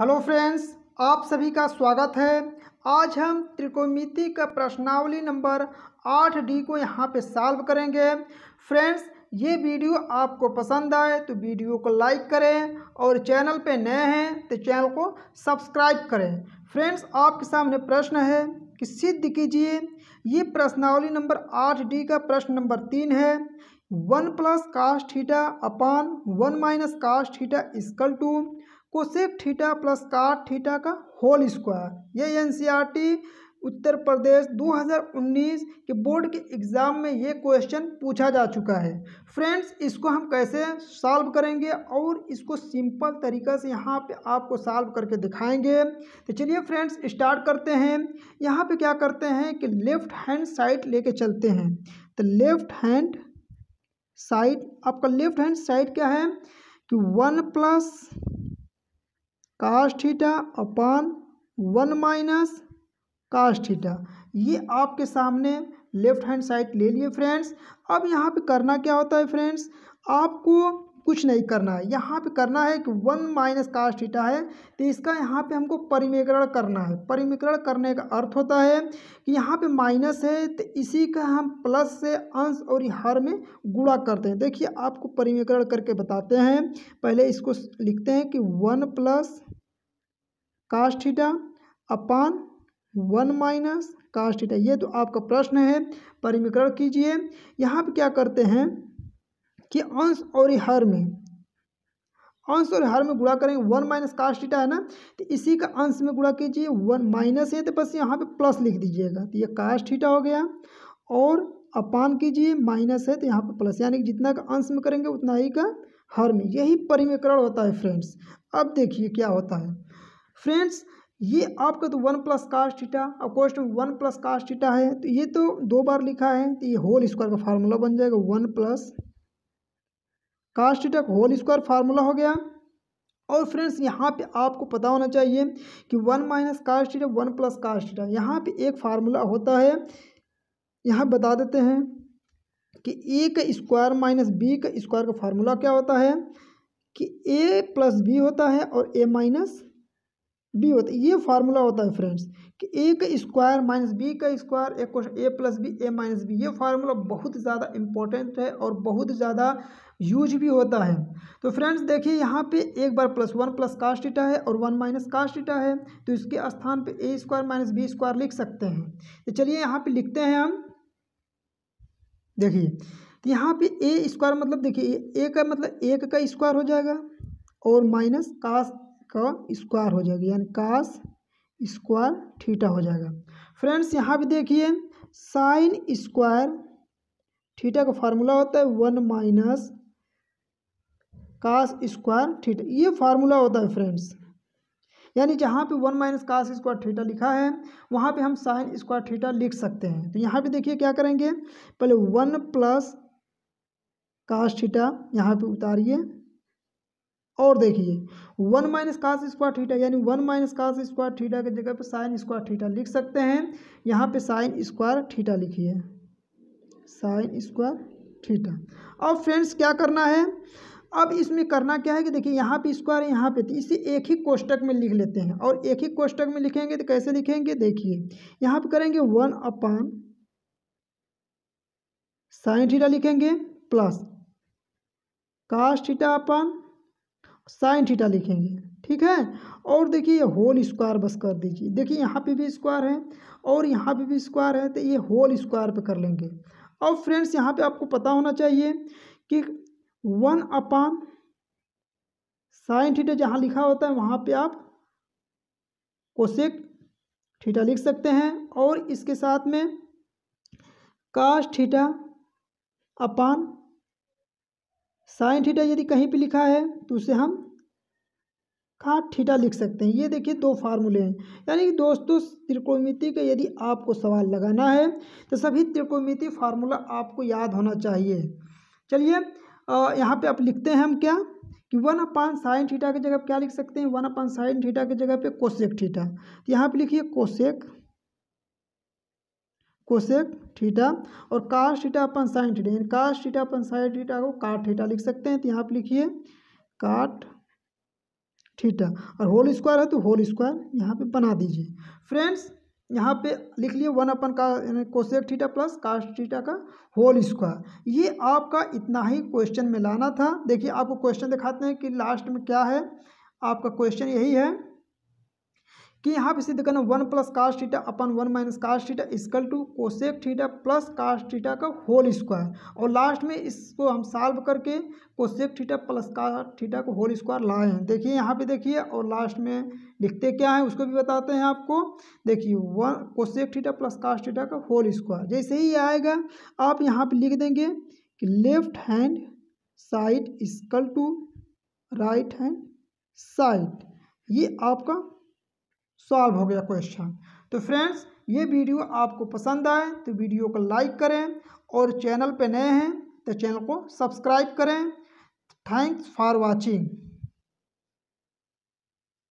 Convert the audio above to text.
hello friends आप सभी का स्वागत है आज हम त्रिकोमिति का प्रश्नावली नंबर आठ डी को यहाँ पे सॉल्व करेंगे फ्रेंड्स ये वीडियो आपको पसंद आए तो वीडियो को लाइक करें और चैनल पे नए हैं तो चैनल को सब्सक्राइब करें फ्रेंड्स आपके सामने प्रश्न है कि सिद्ध कीजिए ये प्रश्नावली नंबर आठ डी का प्रश्न नंबर तीन है one plus cos theta upon one minus cos theta is equal to cosec theta plus cot theta का होल स्क्वायर ये एनसीईआरटी उत्तर प्रदेश 2019 के बोर्ड के एग्ज़ाम में ये क्वेश्चन पूछा जा चुका है फ्रेंड्स इसको हम कैसे सॉल्व करेंगे और इसको सिंपल तरीका से यहाँ पे आपको सॉल्व करके दिखाएंगे तो चलिए फ्रेंड्स स्टार्ट करते हैं यहाँ पे क्या करते हैं कि लेफ़्ट हैंड साइड लेके चलते हैं तो लेफ़्ट हैंड साइड आपका लेफ़्ट हैंड साइड क्या है कि one plus cos theta upon one minus cos theta ये आपके सामने लेफ्ट हैंड साइड ले लिए फ्रेंड्स अब यहाँ पे करना क्या होता है फ्रेंड्स आपको कुछ नहीं करना है यहाँ पे करना है कि वन माइनस कास्ट थीटा है तो इसका यहाँ पे हमको परिमिकरण करना है परिमिकरण करने का अर्थ होता है कि यहाँ पे माइनस है तो इसी का हम प्लस से अंश और हर में गुणा करते हैं देखिए आपको परिमिकरण करके बताते हैं पहले इसको लिखते हैं कि one plus cos theta upon one minus cos theta ये तो आपका प्रश्न है परिमिकरण कीजिए यहाँ पे क्या करते हैं कि अंश और हर में अंश और हर में गुणा करेंगे वन माइनस कास्ट थीटा है ना तो इसी का अंश में गुणा कीजिए वन माइनस है तो बस यहाँ पे प्लस लिख दीजिएगा तो ये कास्ट थीटा हो गया और अपान कीजिए माइनस है तो यहाँ पर प्लस यानी कि जितना का अंश में करेंगे उतना ही का हर में यही परिमिकरण होता है फ्रेंड्स अब देखिए क्या होता है फ्रेंड्स ये आपका तो वन प्लस कास्ट थीटा और question one plus cos theta है तो ये तो दो बार लिखा है तो ये होल स्क्वायर का फार्मूला बन जाएगा वन प्लस कास्ट टीटा का होल स्क्वायर फार्मूला हो गया और फ्रेंड्स यहाँ पे आपको पता होना चाहिए कि one minus cos theta one plus cos theta यहाँ पे एक फार्मूला होता है यहाँ बता देते हैं कि ए का स्क्वायर माइनस बी का स्क्वायर का फार्मूला क्या होता है कि ए प्लस बी होता है और ए माइनस बी होता है ये फार्मूला होता है फ्रेंड्स कि ए का स्क्वायर माइनस बी का स्क्वायर एक question A plus B A minus B ये फार्मूला बहुत ज़्यादा इम्पोर्टेंट है और बहुत ज़्यादा यूज भी होता है तो फ्रेंड्स देखिए यहाँ पे एक बार प्लस वन प्लस कास्टिटा है और वन माइनस कास्टिटा है तो इसके स्थान पर A square minus B square लिख सकते हैं तो चलिए यहाँ पर लिखते हैं हम देखिए तो यहाँ पर ए स्क्वायर मतलब देखिए ए का मतलब एक का स्क्वायर हो जाएगा और माइनस कास्ट का स्क्वायर हो जाएगा यानी कास स्क्वायर थीटा हो जाएगा फ्रेंड्स यहाँ भी देखिए साइन स्क्वायर थीटा का फार्मूला होता है one minus cos square theta ये फार्मूला होता है फ्रेंड्स यानी जहाँ पे one minus cos square theta लिखा है वहाँ पे हम साइन स्क्वायर थीटा लिख सकते हैं तो यहाँ पे देखिए क्या करेंगे पहले वन प्लस कास थीटा यहाँ पे उतारिए और देखिए one minus cos square theta यानी one minus cos square theta की जगह पर साइन स्क्वायर थीटा लिख सकते हैं यहाँ पे साइन स्क्वायर थीटा लिखिए साइन स्क्वायर थीटा अब फ्रेंड्स क्या करना है अब इसमें करना क्या है कि देखिए यहाँ पे स्क्वायर यहाँ पे तो इसे एक ही कोष्टक में लिख लेते हैं और एक ही कोष्टक में लिखेंगे तो कैसे लिखेंगे देखिए यहाँ पे करेंगे वन अपान साइन थीटा लिखेंगे plus cos theta upon sine theta लिखेंगे ठीक है और देखिए ये होल स्क्वायर बस कर दीजिए देखिए यहाँ पे भी स्क्वायर है और यहाँ पे भी स्क्वायर है तो ये होल स्क्वायर पे कर लेंगे और फ्रेंड्स यहाँ पे आपको पता होना चाहिए कि वन अपान साइन थीटा जहाँ लिखा होता है वहाँ पे आप कोशिक थीटा लिख सकते हैं और इसके साथ में काश थीटा अपान साइन थीटा यदि कहीं पे लिखा है तो उसे हम का ठीठा लिख सकते हैं ये देखिए दो फार्मूले हैं यानी कि दोस्तों त्रिकोणमिति का यदि आपको सवाल लगाना है तो सभी त्रिकोणमिति फार्मूला आपको याद होना चाहिए चलिए यहाँ पे आप लिखते हैं हम क्या कि वन अपान साइन थीटा की जगह क्या लिख सकते हैं वन अपान साइन थीटा की जगह पे कोसेक थीटा तो यहाँ पे लिखिए कोसेक कोसेक थीटा और cot theta upon sine theta यानी cot theta upon sine theta को काट थीटा लिख सकते हैं तो यहाँ पे लिखिए काट थीटा और होल स्क्वायर है तो होल स्क्वायर यहाँ पे बना दीजिए फ्रेंड्स यहाँ पे लिख लिए वन अपन का cosec theta plus cos theta का होल स्क्वायर ये आपका इतना ही क्वेश्चन में लाना था देखिए आपको क्वेश्चन दिखाते हैं कि लास्ट में क्या है आपका क्वेश्चन यही है कि यहाँ पे सिद्ध करना one plus cos theta upon one minus cos theta is equal to cosec theta plus cos theta का होल स्क्वायर और लास्ट में इसको हम साल्व करके cosec theta plus cos theta को होल स्क्वायर लाए हैं देखिए यहाँ पे देखिए और लास्ट में लिखते क्या है उसको भी बताते हैं आपको देखिए one cosec theta plus cos theta का होल स्क्वायर जैसे ही आएगा आप यहाँ पर लिख देंगे कि left hand side is equal to right hand side ये आपका सॉल्व हो गया क्वेश्चन तो फ्रेंड्स ये वीडियो आपको पसंद आए तो वीडियो को लाइक करें और चैनल पर नए हैं तो चैनल को सब्सक्राइब करें थैंक्स फॉर वॉचिंग